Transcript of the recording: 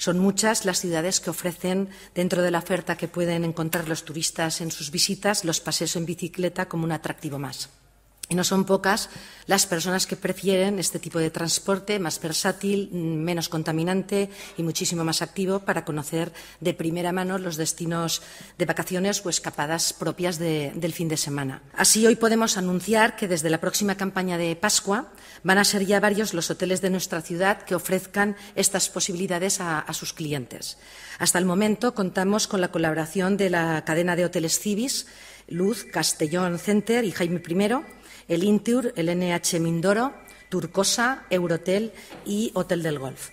Son muchas las ciudades que ofrecen, dentro de la oferta que pueden encontrar los turistas en sus visitas, los paseos en bicicleta como un atractivo más. Y no son pocas las personas que prefieren este tipo de transporte más versátil, menos contaminante y muchísimo más activo para conocer de primera mano los destinos de vacaciones o escapadas propias del fin de semana. Así, hoy podemos anunciar que desde la próxima campaña de Pascua van a ser ya varios los hoteles de nuestra ciudad que ofrezcan estas posibilidades a, a sus clientes. Hasta el momento contamos con la colaboración de la cadena de hoteles Civis, Luz, Castellón Center y Jaime I el Intur, el NH Mindoro, Turcosa, Eurotel y Hotel del Golf.